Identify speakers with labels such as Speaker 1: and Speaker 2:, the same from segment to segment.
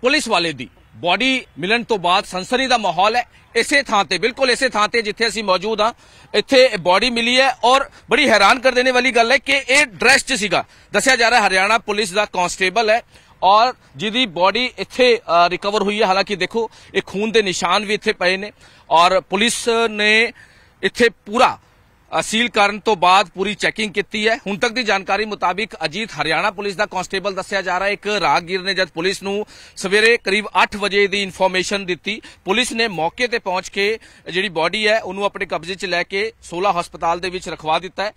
Speaker 1: police ਵਾਲੇ ਦੀ body ਮਿਲਣ ਤੋਂ ਬਾਅਦ ਸੰਸਰੀ ਦਾ ਮਾਹੌਲ ਹੈ ਇਸੇ ਥਾਂ ਤੇ ਬਿਲਕੁਲ ਇਸੇ ਥਾਂ ਤੇ ਜਿੱਥੇ ਅਸੀਂ ਮੌਜੂਦ ਆ ਇੱਥੇ ਬਾਡੀ ਮਿਲੀ ਹੈ ਔਰ ਬੜੀ ਹੈਰਾਨ ਕਰ ਦੇਣੇ ਵਾਲੀ ਗੱਲ ਹੈ ਕਿ ਇਹ ਡਰੈਸ ਚ ਸੀਗਾ ਦੱਸਿਆ ਜਾ ਰਿਹਾ ਹਰਿਆਣਾ ਪੁਲਿਸ ਦਾ ਕਾਂਸਟੇਬਲ ਹੈ ਔਰ ਜਿਹਦੀ ਬਾਡੀ ਇੱਥੇ ਰਿਕਵਰ ਹੋਈ ਹੈ ਹਾਲਾਂਕਿ ਦੇਖੋ ਇਹ ਖੂਨ ਦੇ ਨਿਸ਼ਾਨ ਵੀ ਇੱਥੇ ਪਏ ਨੇ ਔਰ ਪੁਲਿਸ ਨੇ ਇੱਥੇ ਪੂਰਾ ਸੀਲ ਕਰਨ ਤੋਂ ਬਾਅਦ ਪੂਰੀ ਚੈਕਿੰਗ ਕੀਤੀ ਹੈ ਹੁਣ ਤੱਕ ਦੀ ਜਾਣਕਾਰੀ ਮੁਤਾਬਿਕ ਅਜੀਤ ਹਰਿਆਣਾ ਪੁਲਿਸ ਦਾ ਕਾਂਸਟੇਬਲ ਦੱਸਿਆ ਜਾ ਰਿਹਾ ਇੱਕ ਰਾਗੀਰ ਨੇ ਜਦ ਪੁਲਿਸ ਨੂੰ ਸਵੇਰੇ ਕਰੀਬ 8 ਵਜੇ ਦੀ ਇਨਫੋਰਮੇਸ਼ਨ ਦਿੱਤੀ ਪੁਲਿਸ ਨੇ ਮੌਕੇ ਤੇ ਪਹੁੰਚ ਕੇ ਜਿਹੜੀ ਬਾਡੀ ਹੈ ਉਹਨੂੰ ਆਪਣੇ ਕਬਜ਼ੇ 'ਚ ਲੈ ਕੇ 16 ਹਸਪਤਾਲ ਦੇ ਵਿੱਚ ਰਖਵਾ ਦਿੱਤਾ ਹੈ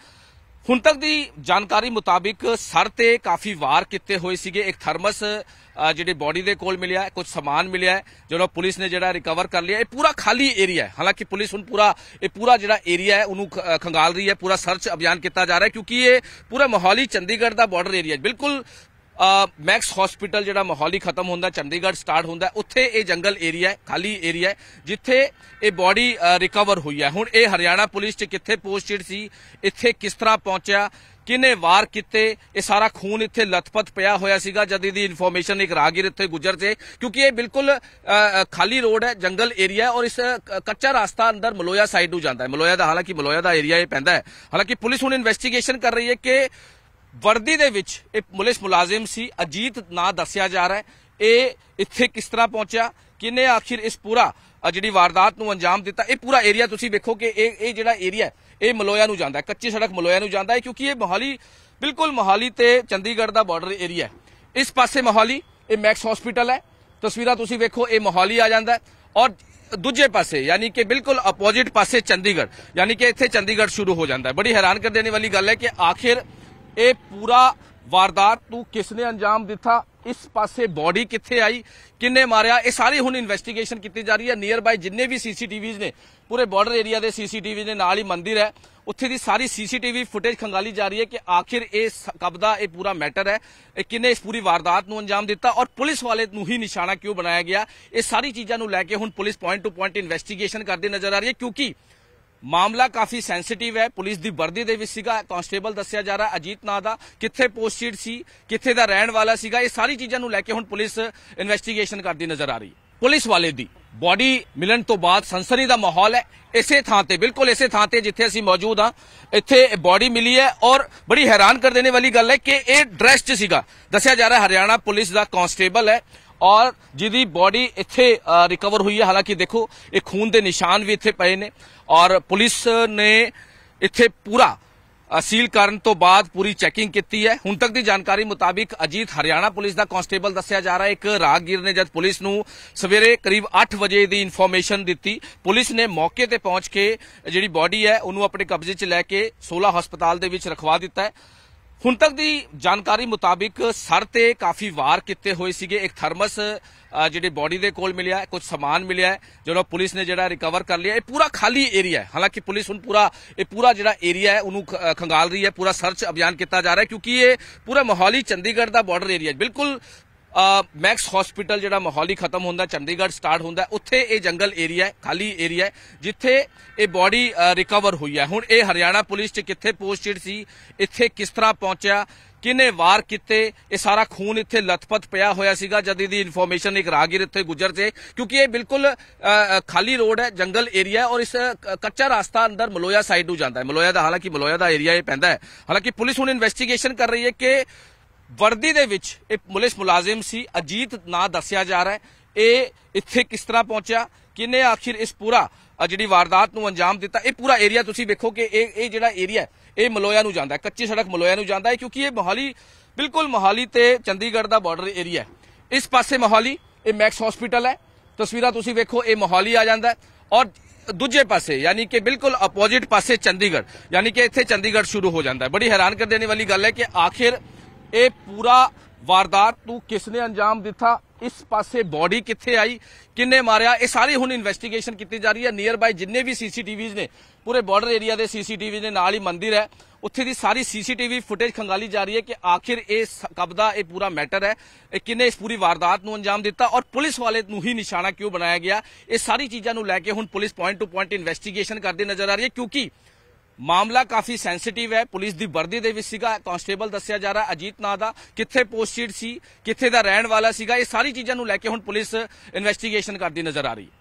Speaker 1: ਹੁਣ ਤੱਕ ਦੀ ਜਾਣਕਾਰੀ ਮੁਤਾਬਿਕ ਸਰ ਤੇ ਕਾਫੀ ਵਾਰ ਕੀਤੇ ਹੋਏ ਸੀਗੇ ਇੱਕ ਥਰਮਸ ਜਿਹੜੇ ਬਾਡੀ ਦੇ ਕੋਲ ਮਿਲਿਆ ਕੁਝ ਸਮਾਨ ਮਿਲਿਆ ਜਿਹੜਾ ਪੁਲਿਸ ਨੇ ਜਿਹੜਾ ਰਿਕਵਰ ਕਰ ਲਿਆ ਇਹ ਪੂਰਾ ਖਾਲੀ ਏਰੀਆ ਹੈ ਹਾਲਾਂਕਿ ਪੁਲਿਸ ਹੁਣ ਪੂਰਾ ਇਹ ਪੂਰਾ ਜਿਹੜਾ ਏਰੀਆ ਹੈ ਉਹਨੂੰ ਖੰਗਾਲ ਰਹੀ ਹੈ ਪੂਰਾ ਸਰਚ ਅਭਿਆਨ ਕੀਤਾ ਜਾ ਰਿਹਾ ਹੈ ਕਿਉਂਕਿ ਇਹ ਪੂਰਾ ਮੋਹਾਲੀ ਚੰਡੀਗੜ੍ਹ ਦਾ ਬਾਰਡਰ ਏਰੀਆ ਹੈ ਬਿਲਕੁਲ ਮੈਕਸ ਹਸਪੀਟਲ ਜਿਹੜਾ ਮੋਹਾਲੀ ਖਤਮ ਹੁੰਦਾ ਚੰਡੀਗੜ੍ਹ ਸਟਾਰਟ ਹੁੰਦਾ ਉੱਥੇ ਇਹ ਜੰਗਲ ਏਰੀਆ ਹੈ ਖਾਲੀ ਏਰੀਆ ਹੈ ਜਿੱਥੇ ਇਹ ਬਾਡੀ ਰਿਕਵਰ ਹੋਈ ਹੈ ਹੁਣ ਇਹ ਹਰਿਆਣਾ ਪੁਲਿਸ 'ਚ ਕਿੱਥੇ ਪੋਸਟਡ ਸੀ ਇੱਥੇ ਕਿਸ ਤਰ੍ਹਾਂ ਪਹੁੰਚਿਆ ਕਿਨੇ ਵਾਰ ਕਿਤੇ ਇਹ ਸਾਰਾ ਖੂਨ ਇੱਥੇ ਲਤਪਤ ਪਿਆ ਹੋਇਆ ਸੀਗਾ ਜਦ ਇਹਦੀ ਇਨਫੋਰਮੇਸ਼ਨ ਇੱਕ ਰਾਗੀਰ ਇੱਥੇ ਗੁਜਰ ਤੇ ਕਿਉਂਕਿ ਇਹ ਬਿਲਕੁਲ ਖਾਲੀ ਰੋਡ ਹੈ ਜੰਗਲ ਏਰੀਆ ਹੈ ਔਰ ਇਸ ਕੱਚਾ ਰਸਤਾ ਅੰਦਰ ਮਲੋਇਆ ਸਾਈਡ ਨੂੰ ਜਾਂਦਾ ਹੈ ਮਲੋਇਆ ਦਾ ਹਾਲਾਂਕਿ ਮਲੋਇਆ ਦਾ ਏਰੀਆ ਇਹ ਪੈਂਦਾ ਹੈ ਹਾਲਾਂਕਿ ਪੁਲਿਸ ਹੁਣ ਇਨਵੈਸਟੀਗੇਸ਼ਨ ਕਰ ਰਹੀ ਹੈ ਕਿ ਵਰਦੀ ਦੇ ਵਿੱਚ ਇਹ ਪੁਲਿਸ ਮੁਲਾਜ਼ਮ ਸੀ ਅਜੀਤ ਨਾਂ ਦੱਸਿਆ ਜਾ ਰਿਹਾ ਹੈ ਇਹ ਇੱਥੇ ਕਿਸ ਤਰ੍ਹਾਂ ਪਹੁੰਚਿਆ ਕਿਨੇ ਆਖਿਰ ਇਸ ਪੂਰਾ ਜਿਹੜੀ ਵਾਰਦਾਤ ਨੂੰ ਅੰਜਾਮ ਦਿੱਤਾ ਇਹ ਪੂਰਾ ਏਰੀਆ ਤੁਸੀਂ ਵੇਖੋ ਕਿ ਇਹ ਇਹ ਜਿਹੜਾ ਏਰੀਆ ਇਹ ਮਲੋਇਆ ਨੂੰ ਜਾਂਦਾ ਹੈ ਕੱਚੀ ਸੜਕ ਮਲੋਇਆ ਨੂੰ ਜਾਂਦਾ ਹੈ ਕਿਉਂਕਿ ਇਹ ਮੋਹਾਲੀ ਬਿਲਕੁਲ ਮੋਹਾਲੀ ਤੇ ਚੰਡੀਗੜ੍ਹ ਦਾ ਬਾਰਡਰ ਏਰੀਆ ਹੈ ਇਸ ਪਾਸੇ ਮੋਹਾਲੀ ਇਹ ਮੈਕਸ ਹਸਪੀਟਲ ਹੈ ਤਸਵੀਰਾਂ ਤੁਸੀਂ ਵੇਖੋ ਇਹ ਮੋਹਾਲੀ ਆ ਜਾਂਦਾ ਹੈ ਔਰ ਦੂਜੇ ਪਾਸੇ ਯਾਨੀ ਕਿ ਬਿਲਕੁਲ ਆਪੋਜ਼ਿਟ ਪਾਸੇ ਚੰਡੀਗੜ੍ਹ ਯਾਨੀ ਕਿ ਇੱਥੇ ਚੰਡੀਗੜ੍ਹ ਸ਼ੁਰੂ ਹੋ ਜਾਂਦਾ ਹੈ ਬੜੀ ਹੈਰਾਨ ਕਰ ਦੇਣ ਵਾਲੀ ਗੱਲ ਹੈ ਕਿ ਆਖਿਰ ਇਹ ਪੂਰਾ ਵਾਰਦਾਤ ਨੂੰ ਕਿਸ ਨੇ ਅੰਜਾਮ ਦਿੱਤਾ ਇਸ ਪਾਸੇ ਬਾਡੀ ਕਿੱਥੇ ਆਈ ਕਿੰਨੇ ਮਾਰਿਆ ਇਹ ਸਾਰੀ ਹੁਣ ਇਨਵੈਸਟੀਗੇਸ਼ਨ ਕੀਤੀ ਜਾ ਰਹੀ ਹੈ ਨੀਅਰ ਬਾਈ ਜਿੰਨੇ ਵੀ ਸੀਸੀਟੀਵੀਜ਼ ਨੇ ਪੂਰੇ ਬਾਰਡਰ ਏਰੀਆ ਦੇ ਸੀਸੀਟੀਵੀ ਦੇ ਨਾਲ ਹੀ ਮੰਦਿਰ ਹੈ ਉੱਥੇ ਦੀ ਸਾਰੀ ਸੀਸੀਟੀਵੀ ਫੁਟੇਜ ਖੰਗਾਲੀ ਜਾ ਰਹੀ ਹੈ ਕਿ ਆਖਿਰ ਇਹ ਕਬਦਾ ਇਹ ਪੂਰਾ ਮੈਟਰ ਹੈ ਇਹ ਕਿੰਨੇ ਇਸ ਪੂਰੀ ਵਾਰਦਾਤ ਨੂੰ ਅੰਜਾਮ ਦਿੱਤਾ ਔਰ ਪੁਲਿਸ ਵਾਲੇ ਨੂੰ ਹੀ ਨਿਸ਼ਾਨਾ ਕਿਉਂ ਬਣਾਇਆ ਗਿਆ ਇਹ ਸਾਰੀ ਚੀਜ਼ਾਂ ਨੂੰ ਲੈ ਕੇ ਹੁਣ police point to point investigation ਕਰਦੇ ਨਜ਼ਰ ਆ ਰਹੀ ਹੈ ਕਿਉਂਕਿ ਮਾਮਲਾ ਕਾਫੀ ਸੈਂਸਿਟਿਵ ਹੈ ਪੁਲਿਸ ਦੀ ਵਰਦੀ ਦੇ ਵਿੱਚ ਸੀਗਾ ਕਾਂਸਟੇਬਲ ਦੱਸਿਆ ਜਾ ਰਿਹਾ ਅਜੀਤ ਨਾਂ ਦਾ ਕਿੱਥੇ ਪੋਸਟਡ ਸੀ ਕਿੱਥੇ ਦਾ ਰਹਿਣ ਵਾਲਾ ਸੀਗਾ ਇਹ ਸਾਰੀ ਚੀਜ਼ਾਂ ਨੂੰ ਲੈ ਕੇ ਹੁਣ ਪੁਲਿਸ ਇਨਵੈਸਟੀਗੇਸ਼ਨ ਕਰਦੀ ਨਜ਼ਰ ਆ ਰਹੀ ਹੈ ਪੁਲਿਸ ਵਾਲੇ ਦੀ ਬਾਡੀ ਮਿਲਣ ਤੋਂ ਬਾਅਦ ਸੰਸਰੀ ਦਾ ਮਾਹੌਲ ਹੈ ਇਸੇ ਥਾਂ ਤੇ ਬਿਲਕੁਲ ਇਸੇ ਥਾਂ ਤੇ ਜਿੱਥੇ ਅਸੀਂ ਮੌਜੂਦ ਆ ਇੱਥੇ ਬਾਡੀ ਮਿਲੀ ਹੈ ਔਰ ਬੜੀ ਹੈਰਾਨ ਕਰ ਦੇਣ ਵਾਲੀ ਗੱਲ ਹੈ ਕਿ ਇਹ ਡਰੈਸਡ ਸੀਗਾ ਦੱਸਿਆ ਜਾ ਰਿਹਾ ਹਰਿਆਣਾ ਪੁਲਿਸ ਦਾ ਕਾਂਸਟੇਬਲ ਹੈ ਔਰ ਜਿਹਦੀ ਬਾਡੀ ਇੱਥੇ ਰਿਕਵਰ ਹੋਈ ਹੈ ਹਾਲਾਂਕਿ ਦੇਖੋ ਇਹ ਖੂਨ ਦੇ ਨਿਸ਼ਾਨ ਵੀ ਇੱਥੇ ਪਏ ਨੇ ਔਰ ਪੁਲਿਸ ਨੇ ਇੱਥੇ ਪੂਰਾ ਸੀਲ ਕਰਨ ਤੋਂ ਬਾਅਦ ਪੂਰੀ ਚੈਕਿੰਗ ਕੀਤੀ ਹੈ ਹੁਣ ਤੱਕ ਦੀ ਜਾਣਕਾਰੀ ਮੁਤਾਬਿਕ ਅਜੀਤ ਹਰਿਆਣਾ ਪੁਲਿਸ ਦਾ ਕਾਂਸਟੇਬਲ ਦੱਸਿਆ ਜਾ ਰਿਹਾ ਇੱਕ ਰਾਗੀਰ ਨੇ ਜਦ ਪੁਲਿਸ ਨੂੰ ਸਵੇਰੇ ਕਰੀਬ 8 ਵਜੇ ਦੀ ਇਨਫੋਰਮੇਸ਼ਨ ਦਿੱਤੀ ਪੁਲਿਸ ਨੇ ਮੌਕੇ ਤੇ ਪਹੁੰਚ ਕੇ ਜਿਹੜੀ ਬਾਡੀ ਹੈ ਉਹਨੂੰ ਆਪਣੇ ਕਬਜ਼ੇ 'ਚ ਲੈ ਕੇ 16 ਹਸਪਤਾਲ ਦੇ ਵਿੱਚ ਰਖਵਾ ਦਿੱਤਾ ਹੈ ਹੁਣ ਤੱਕ ਦੀ ਜਾਣਕਾਰੀ ਮੁਤਾਬਿਕ ਸਰ ਤੇ ਕਾਫੀ ਵਾਰ ਕੀਤੇ ਹੋਏ ਸੀਗੇ ਇੱਕ ਥਰਮਸ ਜਿਹੜੇ ਬਾਡੀ ਦੇ ਕੋਲ ਮਿਲਿਆ ਕੁਝ ਸਮਾਨ ਮਿਲਿਆ ਜਿਹੜਾ ਪੁਲਿਸ ਨੇ ਜਿਹੜਾ ਰਿਕਵਰ ਕਰ ਲਿਆ ਇਹ ਪੂਰਾ ਖਾਲੀ ਏਰੀਆ ਹੈ ਹਾਲਾਂਕਿ ਪੁਲਿਸ ਹੁਣ ਪੂਰਾ ਇਹ ਪੂਰਾ ਜਿਹੜਾ ਏਰੀਆ ਹੈ ਉਹਨੂੰ ਖੰਗਾਲ ਰਹੀ ਹੈ ਪੂਰਾ ਸਰਚ ਅਭਿਆਨ ਕੀਤਾ ਜਾ ਰਿਹਾ ਹੈ ਕਿਉਂਕਿ ਇਹ ਪੂਰਾ ਮੋਹਾਲੀ ਚੰਡੀਗੜ੍ਹ ਦਾ ਬਾਰਡਰ ਏਰੀਆ ਬਿਲਕੁਲ ਮੈਕਸ ਹਸਪੀਟਲ ਜਿਹੜਾ ਮਹੌਲੀ ਖਤਮ ਹੁੰਦਾ ਚੰਡੀਗੜ੍ਹ ਸਟਾਰਟ ਹੁੰਦਾ ਉੱਥੇ ਇਹ ਜੰਗਲ ਏਰੀਆ ਹੈ ਖਾਲੀ ਏਰੀਆ ਹੈ ਜਿੱਥੇ ਇਹ ਬਾਡੀ ਰਿਕਵਰ ਹੋਈ ਹੈ ਹੁਣ ਇਹ ਹਰਿਆਣਾ ਪੁਲਿਸ 'ਚ ਕਿੱਥੇ ਪੋਸਟਡ ਸੀ ਇੱਥੇ ਕਿਸ ਤਰ੍ਹਾਂ ਪਹੁੰਚਿਆ ਕਿਨੇ ਵਾਰ ਕਿਤੇ ਇਹ ਸਾਰਾ ਖੂਨ ਇੱਥੇ ਲਥਪਥ ਪਿਆ ਹੋਇਆ ਸੀਗਾ ਜਦ ਇਹਦੀ ਇਨਫੋਰਮੇਸ਼ਨ ਇੱਕ ਰਾਗੀਰ ਇੱਥੇ ਗੁਜਰ ਤੇ ਕਿਉਂਕਿ ਇਹ ਬਿਲਕੁਲ ਖਾਲੀ ਰੋਡ ਹੈ ਜੰਗਲ ਏਰੀਆ ਔਰ ਇਸ ਕੱਚਾ ਰਸਤਾ ਅੰਦਰ ਮਲੋਇਆ ਸਾਈਡ ਨੂੰ ਜਾਂਦਾ ਹੈ ਮਲੋਇਆ ਦਾ ਹਾਲਾਂਕਿ ਮਲੋਇਆ ਦਾ ਏਰੀਆ ਇਹ ਪੈਂਦਾ ਹੈ ਹਾਲਾਂਕਿ ਪੁਲਿਸ ਹੁਣ ਇਨਵੈਸਟੀਗੇਸ਼ਨ ਕਰ ਰਹੀ ਹੈ ਕਿ ਵਰਦੀ ਦੇ ਵਿੱਚ ਇਹ ਪੁਲਿਸ ਮੁਲਾਜ਼ਮ ਸੀ ਅਜੀਤ ਨਾਂ ਦੱਸਿਆ ਜਾ ਰਿਹਾ ਹੈ ਇਹ ਇੱਥੇ ਕਿਸ ਤਰ੍ਹਾਂ ਪਹੁੰਚਿਆ ਕਿਨੇ ਆਖਿਰ ਇਸ ਪੂਰਾ ਜਿਹੜੀ ਵਾਰਦਾਤ ਨੂੰ ਅੰਜਾਮ ਦਿੱਤਾ ਇਹ ਪੂਰਾ ਏਰੀਆ ਤੁਸੀਂ ਵੇਖੋ ਕਿ ਇਹ ਇਹ ਜਿਹੜਾ ਏਰੀਆ ਇਹ ਮਲੋਇਆ ਨੂੰ ਜਾਂਦਾ ਕੱਚੀ ਸੜਕ ਮਲੋਇਆ ਨੂੰ ਜਾਂਦਾ ਹੈ ਕਿਉਂਕਿ ਇਹ ਮੋਹਾਲੀ ਬਿਲਕੁਲ ਮੋਹਾਲੀ ਤੇ ਚੰਡੀਗੜ੍ਹ ਦਾ ਬਾਰਡਰ ਏਰੀਆ ਹੈ ਇਸ ਪਾਸੇ ਮੋਹਾਲੀ ਇਹ ਮੈਕਸ ਹਸਪੀਟਲ ਹੈ ਤਸਵੀਰਾਂ ਤੁਸੀਂ ਵੇਖੋ ਇਹ ਮੋਹਾਲੀ ਆ ਜਾਂਦਾ ਔਰ ਦੂਜੇ ਪਾਸੇ ਯਾਨੀ ਕਿ ਬਿਲਕੁਲ ਆਪੋਜ਼ਿਟ ਪਾਸੇ ਚੰਡੀਗੜ੍ਹ ਯਾਨੀ ਕਿ ਇੱਥੇ ਚੰਡੀਗੜ੍ਹ ਸ਼ੁਰੂ ਹੋ ਜਾਂਦਾ ਹੈ ਬੜੀ ਹੈਰਾਨ ਕਰ ਦੇਣ ਵਾਲੀ ਗੱਲ ਹੈ ਕਿ ਆਖਿਰ ਇਹ ਪੂਰਾ ਵਾਰਦਾਤ ਨੂੰ ਕਿਸ ਨੇ ਅੰਜਾਮ ਦਿੱਤਾ ਇਸ ਪਾਸੇ ਬਾਡੀ ਕਿੱਥੇ ਆਈ ਕਿੰਨੇ ਮਾਰਿਆ ਇਹ ਸਾਰੀ ਹੁਣ ਇਨਵੈਸਟੀਗੇਸ਼ਨ ਕੀਤੀ ਜਾ ਰਹੀ ਹੈ ਨੀਅਰ ਬਾਈ ਜਿੰਨੇ ਵੀ ਸੀਸੀਟੀਵੀਜ਼ ਨੇ ਪੂਰੇ ਬਾਰਡਰ ਏਰੀਆ ਦੇ ਸੀਸੀਟੀਵੀਜ਼ ਨੇ ਨਾਲ ਹੀ ਮੰਦਿਰ ਹੈ ਉੱਥੇ ਦੀ ਸਾਰੀ ਸੀਸੀਟੀਵੀ ਫੁਟੇਜ ਖੰਗਾਲੀ ਜਾ ਰਹੀ ਹੈ ਕਿ ਆਖਿਰ ਇਹ ਕਬਦਾ ਇਹ ਪੂਰਾ ਮੈਟਰ ਹੈ ਇਹ ਕਿੰਨੇ ਇਸ ਪੂਰੀ ਵਾਰਦਾਤ ਨੂੰ ਅੰਜਾਮ ਦਿੱਤਾ ਔਰ ਪੁਲਿਸ ਵਾਲੇ ਨੂੰ ਹੀ ਨਿਸ਼ਾਨਾ ਕਿਉਂ ਬਣਾਇਆ ਗਿਆ ਇਹ ਸਾਰੀ ਚੀਜ਼ਾਂ ਨੂੰ ਲੈ ਕੇ ਹੁਣ police point to point investigation ਕਰਦੀ ਨਜ਼ਰ ਆ ਰਹੀ ਹੈ ਕਿਉਂਕਿ ਮਾਮਲਾ ਕਾਫੀ ਸੈਂਸਿਟਿਵ ਹੈ ਪੁਲਿਸ ਦੀ ਵਰਦੀ ਦੇ ਵਿੱਚ ਸੀਗਾ ਕਾਂਸਟੇਬਲ ਦੱਸਿਆ ਜਾ ਰਿਹਾ ਅਜੀਤ ਨਾਂ ਦਾ ਕਿੱਥੇ ਪੋਸਟਡ ਸੀ ਕਿੱਥੇ ਦਾ ਰਹਿਣ ਵਾਲਾ ਸੀਗਾ ਇਹ ਸਾਰੀ ਚੀਜ਼ਾਂ ਨੂੰ ਲੈ ਕੇ ਹੁਣ ਪੁਲਿਸ ਇਨਵੈਸਟੀਗੇਸ਼ਨ ਕਰਦੀ ਨਜ਼ਰ ਆ ਰਹੀ ਹੈ